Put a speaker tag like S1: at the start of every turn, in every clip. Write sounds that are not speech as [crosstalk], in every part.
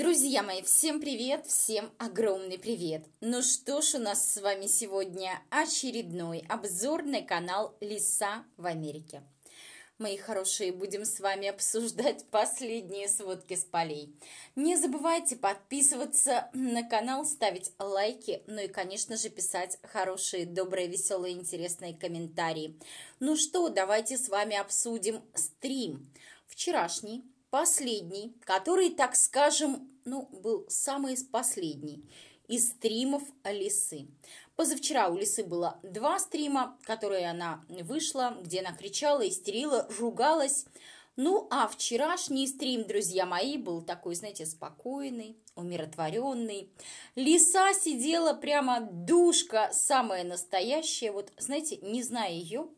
S1: Друзья мои, всем привет, всем огромный привет! Ну что ж, у нас с вами сегодня очередной обзор на канал «Лиса в Америке». Мои хорошие, будем с вами обсуждать последние сводки с полей. Не забывайте подписываться на канал, ставить лайки, ну и, конечно же, писать хорошие, добрые, веселые, интересные комментарии. Ну что, давайте с вами обсудим стрим. Вчерашний Последний, который, так скажем, ну, был самый последний из стримов Лисы. Позавчера у Лисы было два стрима, которые она вышла, где она кричала, истерила, ругалась. Ну, а вчерашний стрим, друзья мои, был такой, знаете, спокойный, умиротворенный. Лиса сидела прямо душка, самая настоящая. Вот, знаете, не зная ее,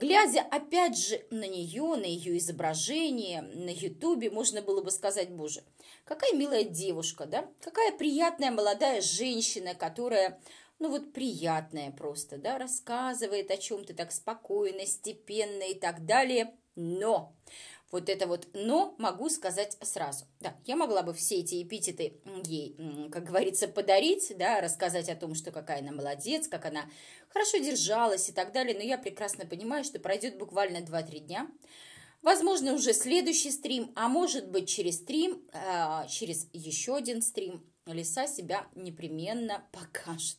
S1: Глядя опять же на нее, на ее изображение, на ютубе, можно было бы сказать, боже, какая милая девушка, да? Какая приятная молодая женщина, которая, ну вот приятная просто, да, рассказывает о чем-то так спокойно, степенно и так далее. Но вот это вот «но» могу сказать сразу. Да, я могла бы все эти эпитеты ей, как говорится, подарить, да, рассказать о том, что какая она молодец, как она хорошо держалась и так далее, но я прекрасно понимаю, что пройдет буквально 2-3 дня, Возможно, уже следующий стрим, а может быть через стрим, а, через еще один стрим лиса себя непременно покажет.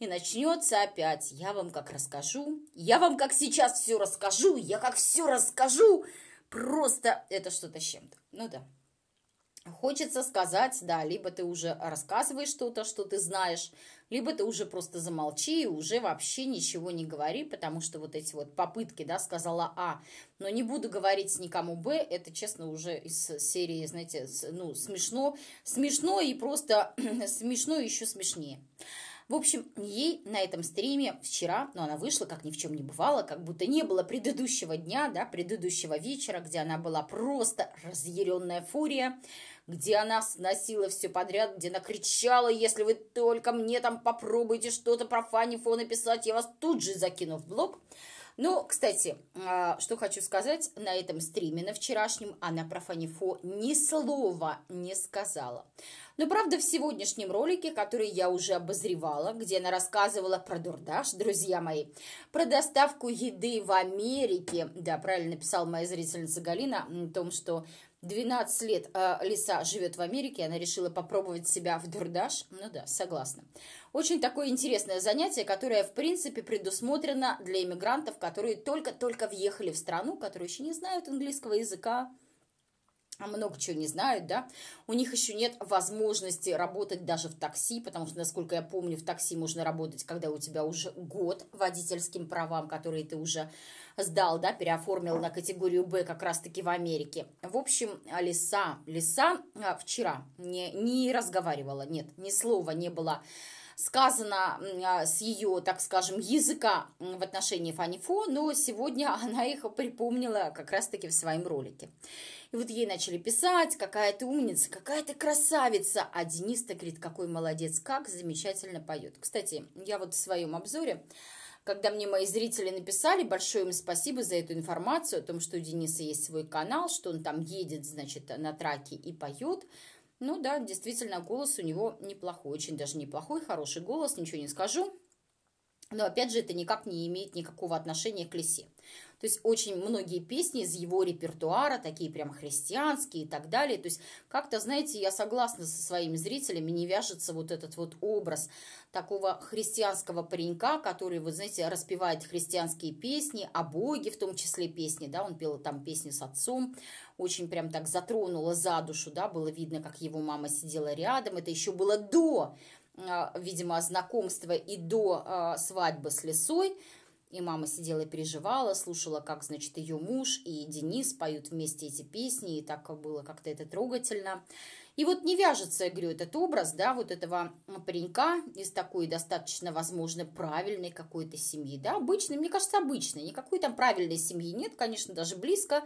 S1: И начнется опять. Я вам как расскажу, я вам как сейчас все расскажу, я как все расскажу просто это что-то с чем-то. Ну да. Хочется сказать, да, либо ты уже рассказываешь что-то, что ты знаешь, либо ты уже просто замолчи и уже вообще ничего не говори, потому что вот эти вот попытки, да, сказала А, но не буду говорить никому Б, это, честно, уже из серии, знаете, ну, смешно, смешно и просто [clears throat] смешно и еще смешнее. В общем, ей на этом стриме вчера, но ну, она вышла, как ни в чем не бывало, как будто не было предыдущего дня, да, предыдущего вечера, где она была просто разъяренная фурия, где она сносила все подряд, где она кричала, если вы только мне там попробуете что-то про Фанни написать, я вас тут же закину в блог. Ну, кстати, а, что хочу сказать, на этом стриме, на вчерашнем, она про Фанифо ни слова не сказала. Но правда, в сегодняшнем ролике, который я уже обозревала, где она рассказывала про дурдаш, друзья мои, про доставку еды в Америке, да, правильно написала моя зрительница Галина о том, что 12 лет э, Лиса живет в Америке, она решила попробовать себя в дурдаш. Ну да, согласна. Очень такое интересное занятие, которое, в принципе, предусмотрено для иммигрантов, которые только-только въехали в страну, которые еще не знают английского языка, а много чего не знают, да, у них еще нет возможности работать даже в такси, потому что, насколько я помню, в такси можно работать, когда у тебя уже год водительским правам, которые ты уже сдал, да, переоформил на категорию Б как раз-таки в Америке. В общем, Лиса, Лиса а, вчера не, не разговаривала, нет, ни слова не было сказано а, с ее, так скажем, языка в отношении Фанифо, но сегодня [laughs] она их припомнила как раз-таки в своем ролике. И вот ей начали писать, какая ты умница, какая ты красавица. А Денис-то говорит, какой молодец, как замечательно поет. Кстати, я вот в своем обзоре когда мне мои зрители написали, большое им спасибо за эту информацию о том, что у Дениса есть свой канал, что он там едет, значит, на траке и поет. Ну да, действительно, голос у него неплохой, очень даже неплохой, хороший голос, ничего не скажу. Но опять же, это никак не имеет никакого отношения к лисе. То есть очень многие песни из его репертуара, такие прям христианские и так далее. То есть как-то, знаете, я согласна со своими зрителями, не вяжется вот этот вот образ такого христианского паренька, который, вы знаете, распевает христианские песни, о Боге в том числе песни, да, он пел там песни с отцом, очень прям так затронуло за душу, да, было видно, как его мама сидела рядом, это еще было до а, видимо, знакомства и до а, свадьбы с Лисой. И мама сидела и переживала, слушала, как, значит, ее муж и Денис поют вместе эти песни, и так было как-то это трогательно. И вот не вяжется, я говорю, этот образ, да, вот этого паренька из такой достаточно, возможно, правильной какой-то семьи, да, обычной, мне кажется, обычной, никакой там правильной семьи нет, конечно, даже близко,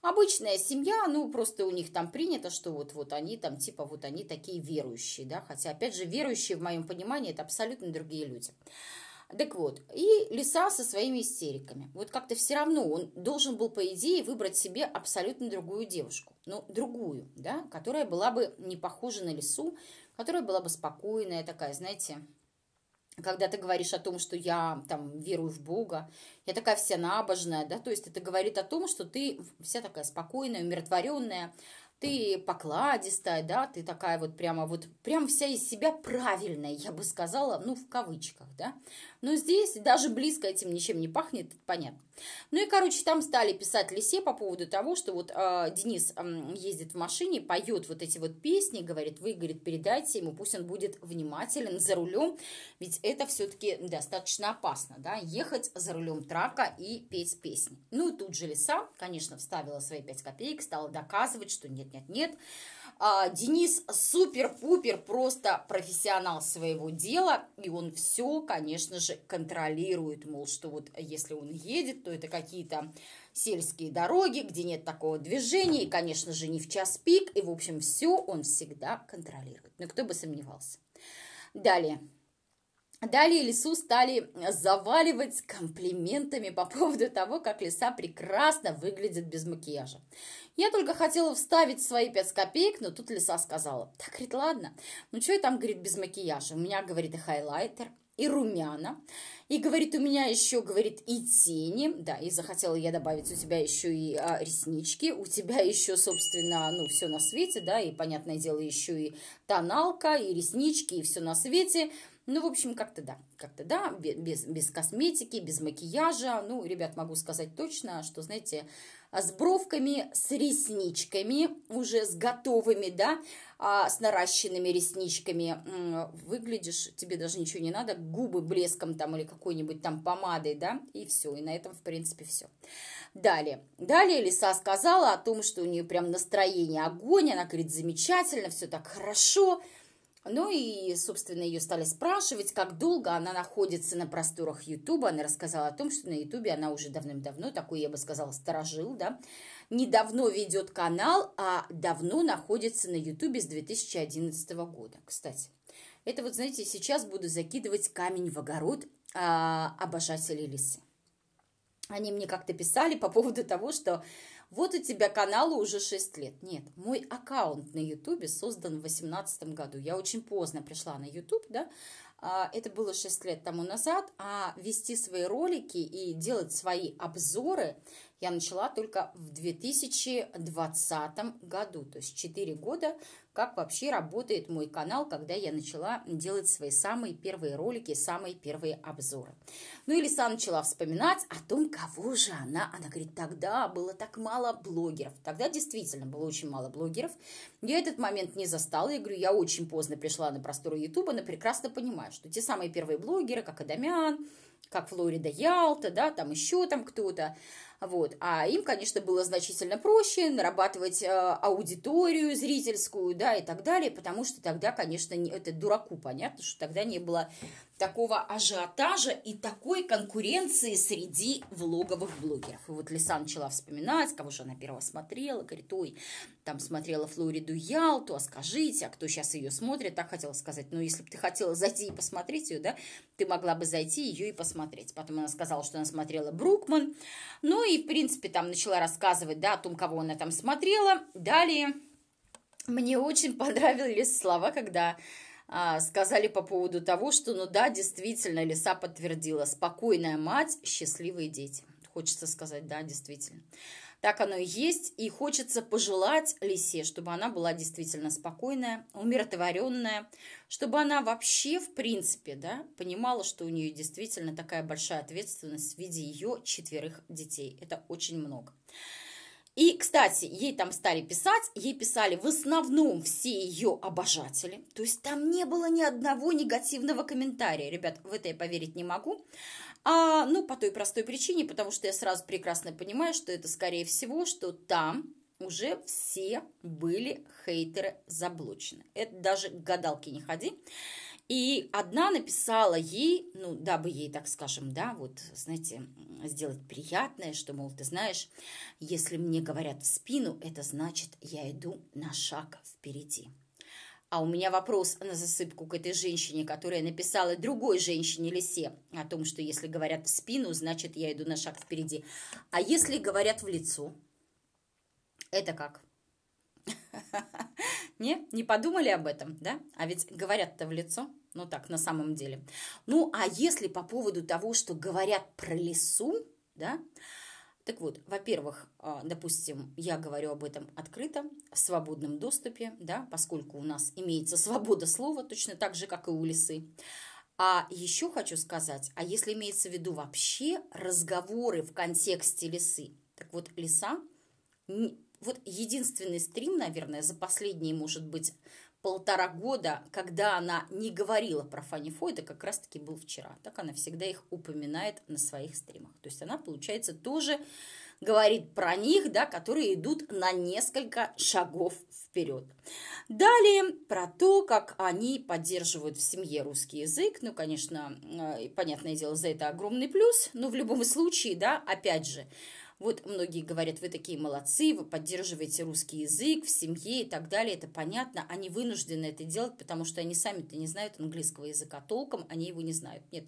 S1: Обычная семья, ну, просто у них там принято, что вот-вот они там, типа, вот они такие верующие, да, хотя, опять же, верующие, в моем понимании, это абсолютно другие люди. Так вот, и лиса со своими истериками. Вот как-то все равно он должен был, по идее, выбрать себе абсолютно другую девушку. ну другую, да, которая была бы не похожа на лису, которая была бы спокойная такая, знаете, когда ты говоришь о том, что я там верую в Бога, я такая вся набожная, да, то есть это говорит о том, что ты вся такая спокойная, умиротворенная, ты покладистая, да, ты такая вот прямо вот, прям вся из себя правильная, я бы сказала, ну, в кавычках, да, но здесь даже близко этим ничем не пахнет, понятно. Ну и, короче, там стали писать Лисе по поводу того, что вот э, Денис э, ездит в машине, поет вот эти вот песни, говорит, вы, говорит, передайте ему, пусть он будет внимателен за рулем, ведь это все-таки достаточно опасно, да, ехать за рулем трака и петь песни. Ну и тут же Лиса, конечно, вставила свои пять копеек, стала доказывать, что нет-нет-нет, а, Денис супер-пупер, просто профессионал своего дела, и он все, конечно же, контролирует, мол, что вот э, если он едет, то это какие-то сельские дороги, где нет такого движения, и, конечно же, не в час пик, и, в общем, все он всегда контролирует. Ну кто бы сомневался. Далее. Далее лесу стали э, заваливать комплиментами по поводу того, как лиса прекрасно выглядит без макияжа. Я только хотела вставить свои пять копеек, но тут лиса сказала, так, говорит, ладно, ну что я там, говорит, без макияжа? У меня, говорит, и хайлайтер, и румяна, и, говорит, у меня еще, говорит, и тени, да, и захотела я добавить, у тебя еще и а, реснички, у тебя еще, собственно, ну, все на свете, да, и, понятное дело, еще и тоналка, и реснички, и все на свете – ну, в общем, как-то да, как-то да, без, без косметики, без макияжа. Ну, ребят, могу сказать точно, что, знаете, а, с бровками, с ресничками, уже с готовыми, да, а, с наращенными ресничками выглядишь, тебе даже ничего не надо, губы блеском там или какой-нибудь там помадой, да, и все, и на этом, в принципе, все. Далее, далее Лиса сказала о том, что у нее прям настроение огонь, она говорит, замечательно, все так хорошо, хорошо, ну и, собственно, ее стали спрашивать, как долго она находится на просторах Ютуба. Она рассказала о том, что на Ютубе она уже давным-давно, такой, я бы сказала, сторожил, да, недавно ведет канал, а давно находится на Ютубе с 2011 года, кстати. Это вот, знаете, сейчас буду закидывать камень в огород а, обожателей лисы. Они мне как-то писали по поводу того, что вот у тебя каналу уже 6 лет. Нет, мой аккаунт на Ютубе создан в 2018 году. Я очень поздно пришла на Ютуб, да, а, это было 6 лет тому назад, а вести свои ролики и делать свои обзоры – я начала только в 2020 году, то есть 4 года, как вообще работает мой канал, когда я начала делать свои самые первые ролики, самые первые обзоры. Ну и Лиса начала вспоминать о том, кого же она. Она говорит, тогда было так мало блогеров. Тогда действительно было очень мало блогеров. Я этот момент не застала. Я говорю, я очень поздно пришла на просторы Ютуба, но прекрасно понимаю, что те самые первые блогеры, как Адамян, как Флорида Ялта, да, там еще там кто-то, вот. А им, конечно, было значительно проще нарабатывать э, аудиторию зрительскую, да, и так далее, потому что тогда, конечно, не, это дураку понятно, что тогда не было такого ажиотажа и такой конкуренции среди влоговых блогеров. И вот Лиса начала вспоминать, кого же она первого смотрела, говорит, ой, там смотрела Флориду Ялту, а скажите, а кто сейчас ее смотрит, так хотела сказать, ну, если бы ты хотела зайти и посмотреть ее, да, ты могла бы зайти ее и посмотреть. Потом она сказала, что она смотрела Брукман, ну, и, в принципе, там начала рассказывать, да, о том, кого она там смотрела. Далее мне очень понравились слова, когда а, сказали по поводу того, что, ну да, действительно, Лиса подтвердила, спокойная мать, счастливые дети. Хочется сказать, да, действительно. Так оно и есть, и хочется пожелать Лисе, чтобы она была действительно спокойная, умиротворенная, чтобы она вообще, в принципе, да, понимала, что у нее действительно такая большая ответственность в виде ее четверых детей. Это очень много. И, кстати, ей там стали писать, ей писали в основном все ее обожатели. То есть там не было ни одного негативного комментария. Ребят, в это я поверить не могу. А, ну, по той простой причине, потому что я сразу прекрасно понимаю, что это, скорее всего, что там уже все были хейтеры заблочены. Это даже к гадалке не ходи. И одна написала ей, ну, дабы ей, так скажем, да, вот, знаете, сделать приятное, что, мол, ты знаешь, если мне говорят в спину, это значит, я иду на шаг впереди. А у меня вопрос на засыпку к этой женщине, которая написала другой женщине Лисе о том, что если говорят в спину, значит, я иду на шаг впереди. А если говорят в лицо, это как? [laughs] Не? Не подумали об этом, да? А ведь говорят-то в лицо. Ну так, на самом деле. Ну, а если по поводу того, что говорят про лесу, да? Так вот, во-первых, а, допустим, я говорю об этом открыто, в свободном доступе, да, поскольку у нас имеется [laughs] свобода слова, точно так же, как и у лесы. А еще хочу сказать, а если имеется в виду вообще разговоры в контексте лесы? так вот, леса вот единственный стрим, наверное, за последние, может быть, полтора года, когда она не говорила про Фанни Фойда, как раз-таки был вчера. Так она всегда их упоминает на своих стримах. То есть она, получается, тоже говорит про них, да, которые идут на несколько шагов вперед. Далее про то, как они поддерживают в семье русский язык. Ну, конечно, э, понятное дело, за это огромный плюс, но в любом случае, да, опять же, вот многие говорят, вы такие молодцы, вы поддерживаете русский язык в семье и так далее, это понятно. Они вынуждены это делать, потому что они сами-то не знают английского языка толком, они его не знают. Нет,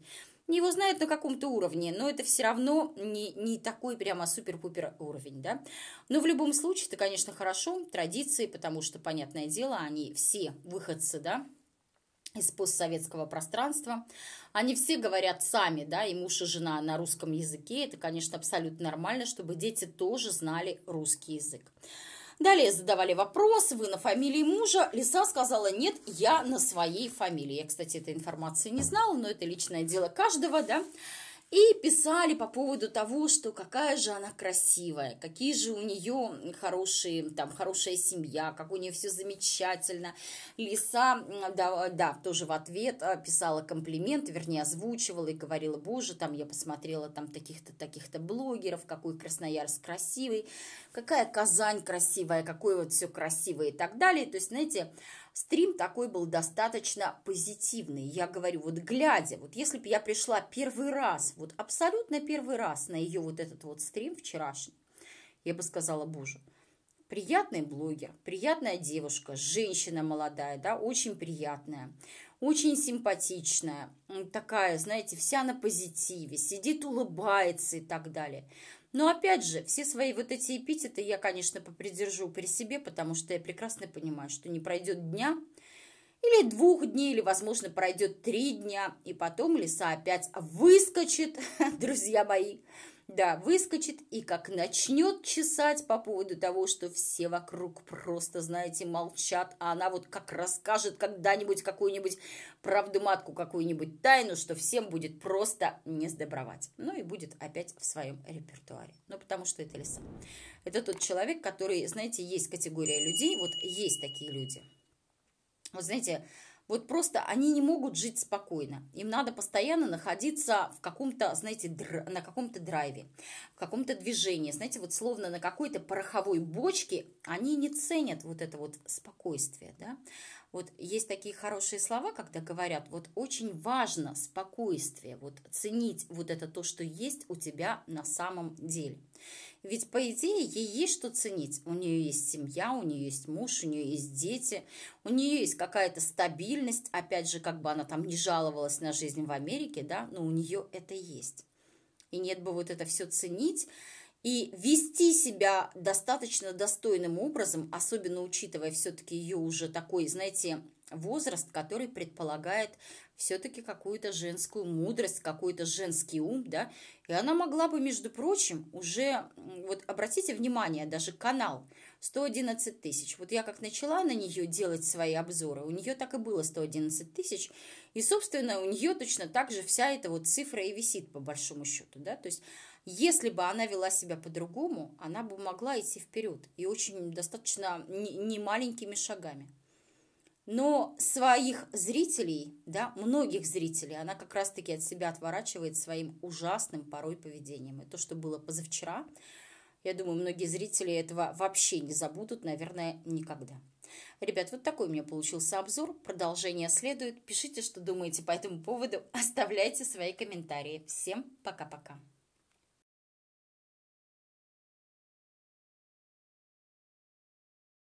S1: не его знают на каком-то уровне, но это все равно не, не такой прямо супер-пупер уровень, да. Но в любом случае, это, конечно, хорошо, традиции, потому что, понятное дело, они все выходцы, да, из постсоветского пространства. Они все говорят сами, да, и муж и жена на русском языке. Это, конечно, абсолютно нормально, чтобы дети тоже знали русский язык. Далее задавали вопрос, вы на фамилии мужа. Лиса сказала, нет, я на своей фамилии. Я, кстати, этой информации не знала, но это личное дело каждого, да и писали по поводу того, что какая же она красивая, какие же у нее хорошие, там, хорошая семья, как у нее все замечательно. Лиса, да, да, тоже в ответ а, писала комплимент, вернее, озвучивала и говорила, боже, там я посмотрела там таких-то, таких-то блогеров, какой Красноярск красивый, какая Казань красивая, какой вот все красивое и так далее. То есть, знаете, Стрим такой был достаточно позитивный. Я говорю, вот глядя, вот если бы я пришла первый раз, вот абсолютно первый раз на ее вот этот вот стрим вчерашний, я бы сказала, боже, приятный блогер, приятная девушка, женщина молодая, да, очень приятная, очень симпатичная, такая, знаете, вся на позитиве, сидит, улыбается и так далее. Но опять же, все свои вот эти эпитеты я, конечно, попридержу при себе, потому что я прекрасно понимаю, что не пройдет дня, или двух дней, или, возможно, пройдет три дня, и потом лиса опять выскочит, [laughs] друзья мои, да, выскочит и как начнет чесать по поводу того, что все вокруг просто, знаете, молчат, а она вот как расскажет когда-нибудь какую-нибудь правду-матку, какую-нибудь тайну, что всем будет просто не сдобровать. Ну и будет опять в своем репертуаре. Ну, потому что это лиса. Это тот человек, который, знаете, есть категория людей, вот есть такие люди. Вот знаете, вот просто они не могут жить спокойно. Им надо постоянно находиться в каком-то, знаете, др... на каком-то драйве, в каком-то движении. Знаете, вот словно на какой-то пороховой бочке они не ценят вот это вот спокойствие, да. Вот есть такие хорошие слова, когда говорят, вот очень важно спокойствие, вот ценить вот это то, что есть у тебя на самом деле. Ведь, по идее, ей есть что ценить. У нее есть семья, у нее есть муж, у нее есть дети, у нее есть какая-то стабильность. Опять же, как бы она там не жаловалась на жизнь в Америке, да, но у нее это есть. И нет бы вот это все ценить, и вести себя достаточно достойным образом, особенно учитывая все-таки ее уже такой, знаете, возраст, который предполагает все-таки какую-то женскую мудрость, какой-то женский ум, да, и она могла бы, между прочим, уже, вот обратите внимание, даже канал 111 тысяч, вот я как начала на нее делать свои обзоры, у нее так и было 111 тысяч, и, собственно, у нее точно так же вся эта вот цифра и висит, по большому счету, да, то есть если бы она вела себя по-другому, она бы могла идти вперед и очень достаточно немаленькими шагами. Но своих зрителей, да, многих зрителей, она как раз-таки от себя отворачивает своим ужасным порой поведением. И то, что было позавчера, я думаю, многие зрители этого вообще не забудут, наверное, никогда. Ребят, вот такой у меня получился обзор. Продолжение следует. Пишите, что думаете по этому поводу. [laughs] Оставляйте свои комментарии. Всем пока-пока.